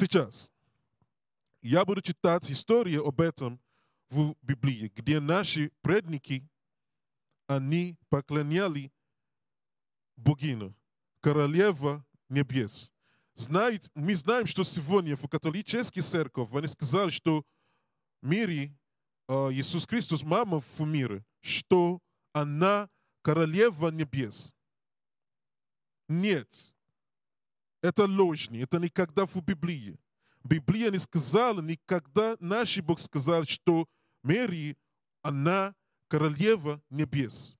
Сейчас я буду читать историю об этом в Библии, где наши предники, они поклоняли богину, королева небес. Знает, мы знаем, что сегодня в католической церкви они сказали, что мире э, Иисус Христос, мама в мире, что она королева небес. Нет, это ложный, это никогда в Библии. Библия не сказала, никогда наш Бог сказал, что Мэри, она королева небес.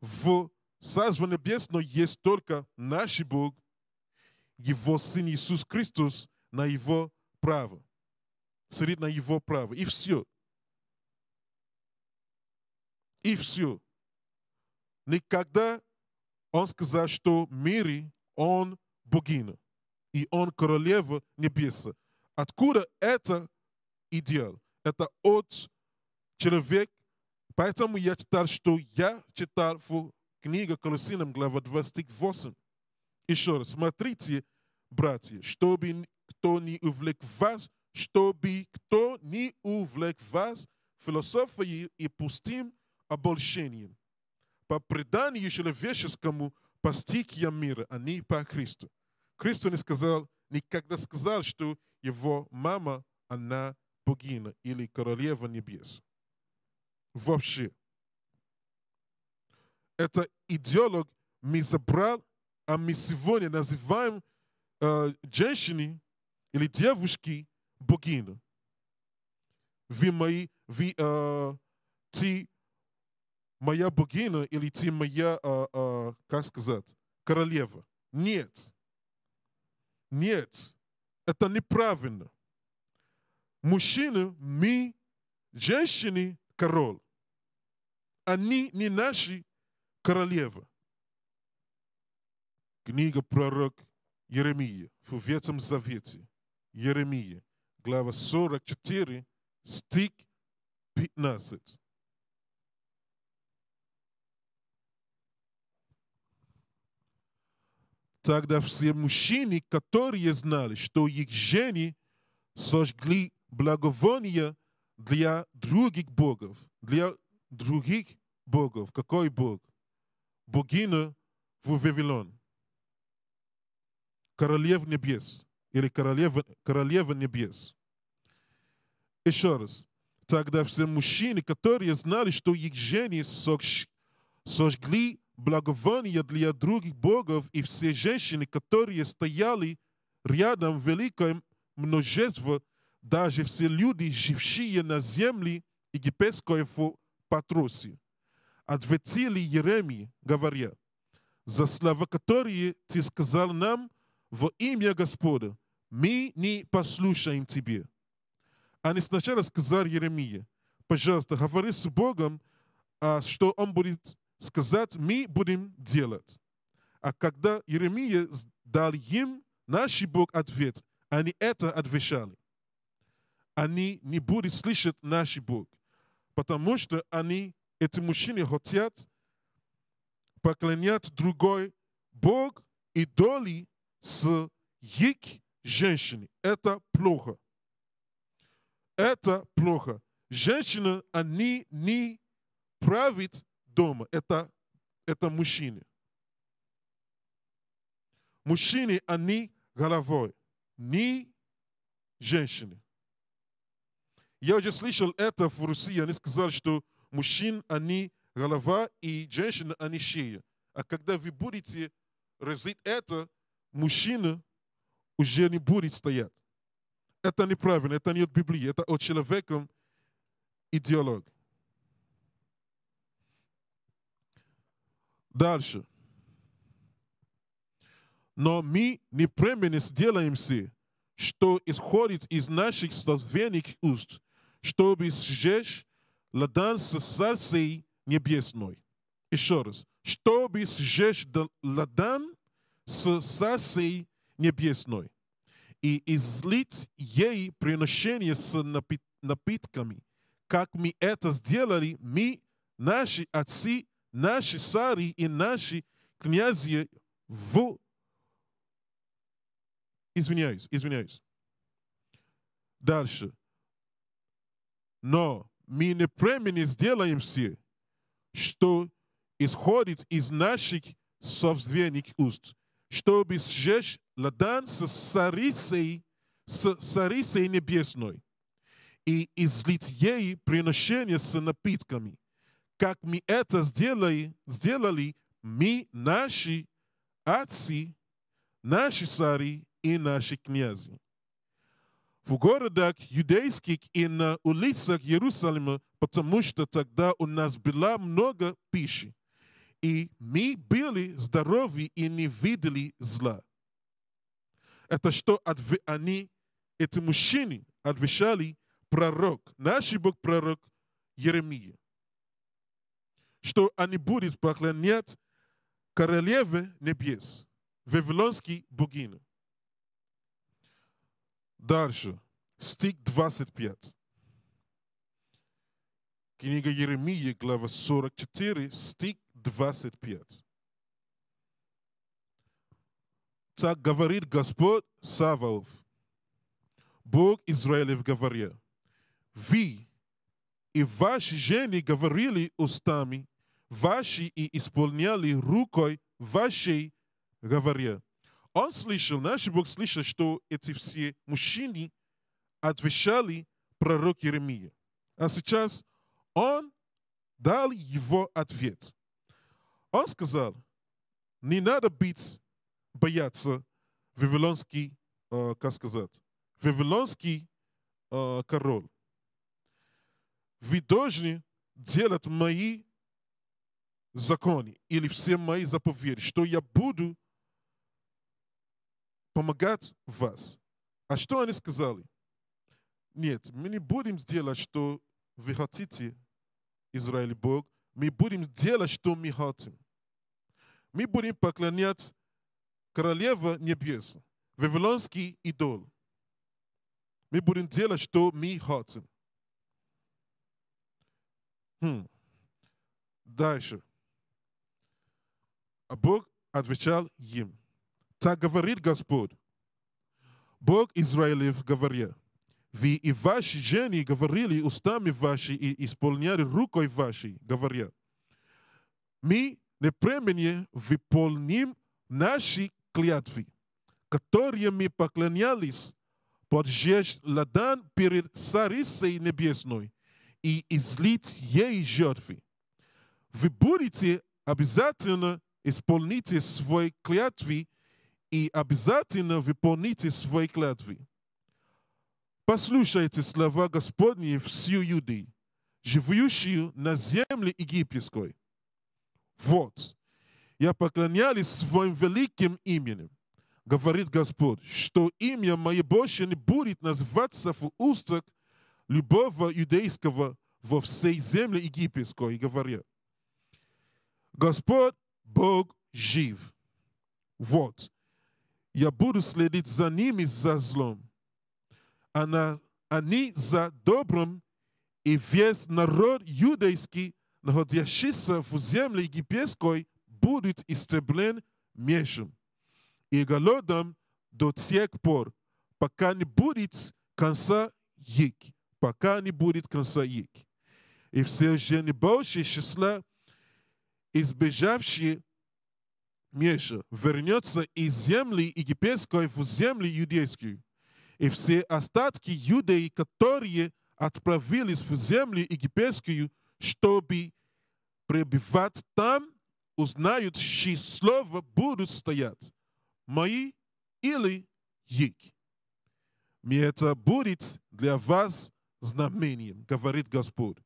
В Царство но есть только наш Бог, Его Сын Иисус Христос на Его право. Сидит на Его право. И все. И все. Никогда Он сказал, что в мире Он богиня, и он королева небеса. Откуда это идеал? Это от человека. Поэтому я читал, что я читал в книге Колоссинам, глава 28. Еще раз, смотрите, братья, чтобы кто не увлек вас, чтобы кто не увлек вас философией и пустым обольщением. По преданию человеческому постиг я мира, а не по Христу. Христу не сказал, никогда сказал, что его мама, она богиня или королева небес. Вообще. Это идеолог мы забрал, а мы сегодня называем э, женщины или девушки богиню. Вы мои, вы, э, ты моя богиня или ты моя, э, э, как сказать, королева. Нет. Нет, это неправильно. Мужчины, мы, женщины, король. Они не наши королевы. Книга пророк Еремия в Ветхом Завете. Еремия, глава 44, стих 15. Тогда все мужчины, которые знали, что их жены сожгли благовония для других богов, для других богов. Какой бог? Богина в Вавилон. Королев небес. Или королева, королева небес. Еще раз. Тогда все мужчины, которые знали, что их жены сожгли благовония для других богов, и все женщины, которые стояли рядом, великое множество, даже все люди, жившие на земле египетской в Патросе. Ответили Еремии, говоря, «За слова, которые ты сказал нам во имя Господа, мы не послушаем тебе». Они сначала сказали Еремии, «Пожалуйста, говори с Богом, а что он будет сказать, мы будем делать. А когда Иеремия дал им наш Бог ответ, они это отвечали. Они не будут слышать наш Бог, потому что они, эти мужчины, хотят поклонять другой Бог и доли с их женщины. Это плохо. Это плохо. Женщины, они не правят дома. Это, это мужчины. Мужчины, они головой, не женщины. Я уже слышал это в России, Они сказали, что мужчин, они голова, и женщина, они шея. А когда вы будете развить это, мужчина уже не будет стоять. Это неправильно, это не от Библии, это от человека идеолога. Дальше. Но мы непременно сделаем все, что исходит из наших славянных уст, чтобы сжечь ладан с сердцей небесной. Еще раз. Чтобы сжечь ладан с сердцей небесной и излить ей приношение с напитками, как мы это сделали, мы, наши отцы наши цари и наши князья в... Извиняюсь, извиняюсь. Дальше. Но мы непременно сделаем все, что исходит из наших собственных уст, чтобы сжечь ладан с царицей, с царицей небесной и излить ей приношение с напитками – как мы это сделали, сделали мы, наши отцы, наши цари и наши князи. В городах юдейских и на улицах Иерусалима, потому что тогда у нас было много пищи, и мы были здоровы и не видели зла. Это что они, эти мужчины, отвечали пророк, наш Бог пророк Еремия что они будут поклонять королеве небес, вавилонский богине. Дальше, стих 25. Книга Еремии, глава 44, стих 25. Так говорит Господь Саваоф, Бог Израилев говорил «Ви и ваши жены говорили устами вашей и исполняли рукой вашей, говоря. Он слышал, наш Бог слышал, что эти все мужчины отвечали пророк Еремия. А сейчас он дал его ответ. Он сказал, не надо быть, бояться вавилонский, э, как сказать, вавилонский э, король. Вы должны делать мои законы или все мои заповеди, что я буду помогать вас. А что они сказали? Нет, мы не будем делать, что вы хотите, Израиль Бог. Мы будем делать, что мы хотим. Мы будем поклонять королева небес, вавилонский идол. Мы будем делать, что мы хотим. Хм. Дальше. А Бог отвечал им, так говорит Господь, Бог Израилев говорил: вы и ваши жены говорили устами ваши и исполняли рукой вашей, говоря, мы непременно выполним наши клятвы, которые мы поклонялись поджечь ладан перед Сарисой Небесной и излить ей жертвы. Вы будете обязательно исполните свои клятвы и обязательно выполните свои клятвы. Послушайте слова Господни всю Юды, живущую на земле египетской. Вот, я поклонялись своим великим именем, говорит Господь, что имя мое больше не будет называться в устах любого иудейского во всей земле египетской, говоря. Господь Bóg жив, Вот. Я буду следить за ними за злом. Она, они за добрым, и весь народ юдейский, находящийся в земле египетской, будет истреблен мечем и голодом до тех пор, пока не будет конца их, пока не будет конца их. И все же не больше числа избежавший Меша вернется из земли египетской в земли иудейскую, и все остатки юдей, которые отправились в землю египетскую, чтобы пребывать там, узнают, чьи слова будут стоять, мои или их. мне это будет для вас знамением, говорит Господь,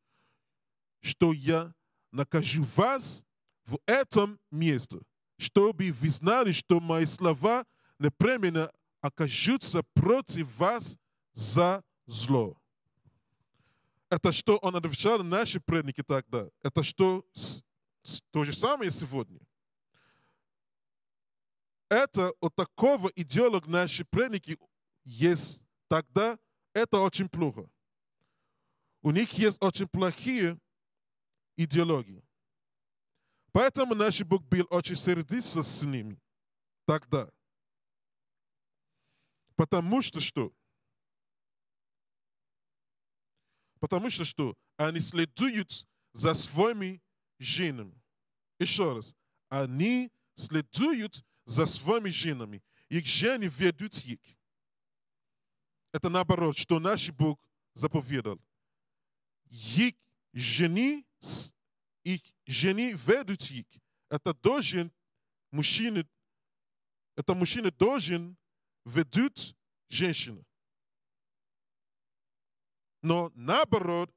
что я накажу вас в этом месте, чтобы вы знали, что мои слова непременно окажутся против вас за зло. Это что он отвечал наши предники тогда. Это что то же самое сегодня. Это от такого идеолога наши предники есть тогда. Это очень плохо. У них есть очень плохие идеологии. Поэтому наш Бог был очень сердиться с ними тогда. Потому что что? Потому что что? Они следуют за своими женами. Еще раз. Они следуют за своими женами. Их жены ведут их. Это наоборот, что наш Бог заповедал. Их жени их ведут их, Это должен мужчина, это мужчина должен ведут женщину. Но наоборот,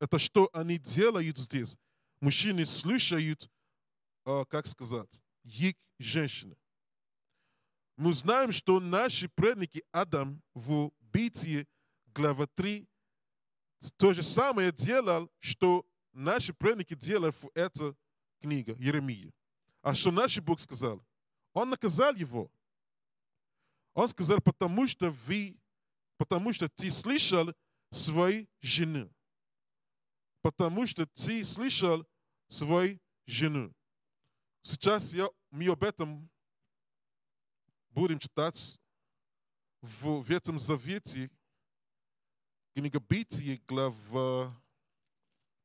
это что они делают здесь. Мужчины слушают, э, как сказать, их женщины. Мы знаем, что наши предники Адам в Битии, глава 3, то же самое делал, что наши праведники делают в эту книгу Еремии. А что наш Бог сказал? Он наказал его. Он сказал, потому что вы, потому что ты слышал своей жены. Потому что ты слышал свою жену. Сейчас я, мы об этом будем читать в Ветхом Завете, книга Бытия, глава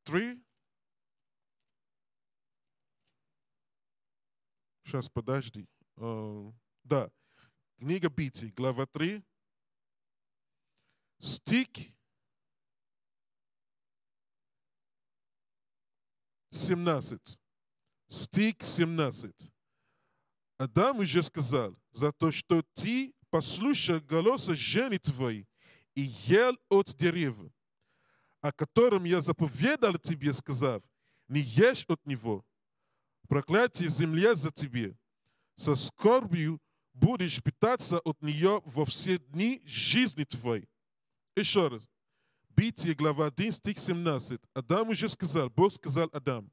Три. Сейчас, подожди. Uh, да. Книга Битий, глава 3. Стик 17. Стик 17. Адам уже сказал, за то, что ты послушал голоса жены твоей и ел от деревьев о котором я заповедал тебе, сказав, не ешь от него. Проклятие земля за тебе. Со скорбью будешь питаться от нее во все дни жизни твоей. Еще раз. Битие, глава 1, стих 17. Адам уже сказал, Бог сказал Адам,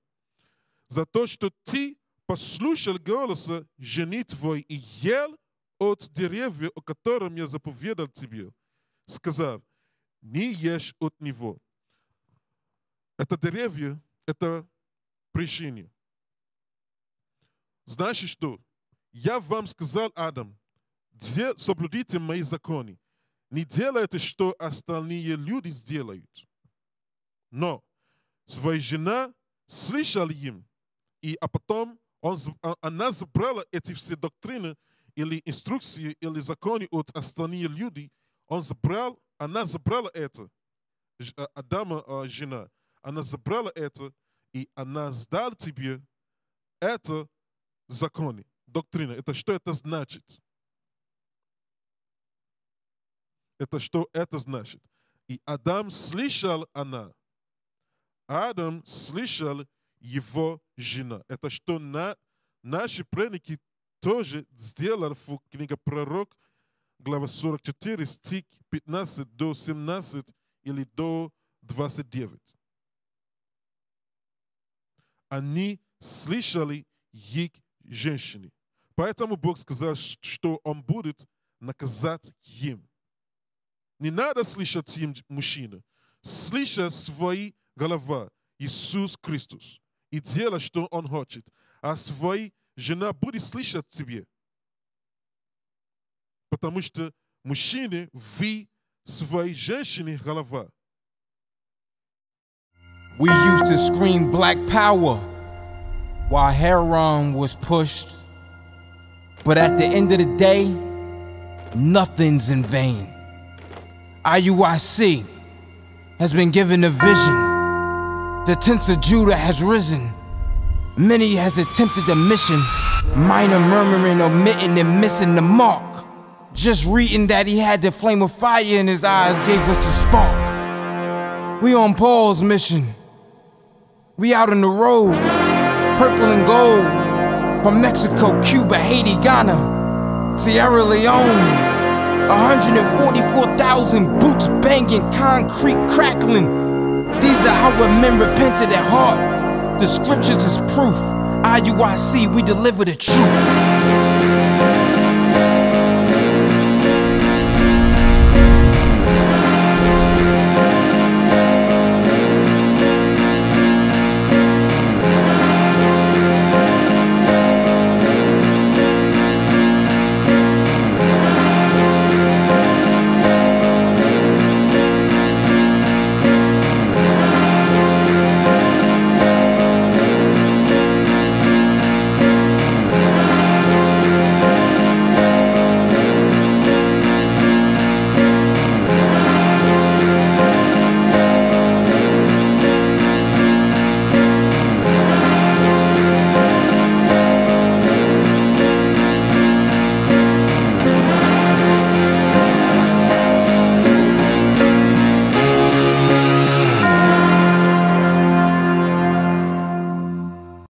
за то, что ты послушал голоса жены твой и ел от деревья, о котором я заповедал тебе, сказав, не ешь от него. Это деревья, это причине. Значит, что я вам сказал, Адам, соблюдите мои законы. Не делайте, что остальные люди сделают. Но своя жена слышал им, и а потом он, а, она забрала эти все доктрины или инструкции, или законы от остальных людей. Он забрал, она забрала это, а, Адама а, жена она забрала это, и она сдала тебе это законы, доктрина. Это что это значит? Это что это значит? И Адам слышал она. Адам слышал его жена. Это что на, наши пряники тоже сделали в книге пророк, глава 44, стих 15 до 17 или до 29 они слышали их женщины. Поэтому Бог сказал, что Он будет наказать им. Не надо слышать им мужчины. Слыша свои голова, Иисус Христос, и делай, что Он хочет. А свои жена будет слышать тебе. Потому что мужчины, вы свои женщины голова. We used to scream black power while Heron was pushed. But at the end of the day, nothing's in vain. IUIC has been given a vision. The tents of Judah has risen. Many has attempted the mission, minor murmuring, omitting, and missing the mark. Just reading that he had the flame of fire in his eyes gave us the spark. We on Paul's mission. We out on the road, purple and gold. From Mexico, Cuba, Haiti, Ghana, Sierra Leone. 144,000 boots banging, concrete crackling. These are how men repented at heart. The scriptures is proof. IUIC, we deliver the truth.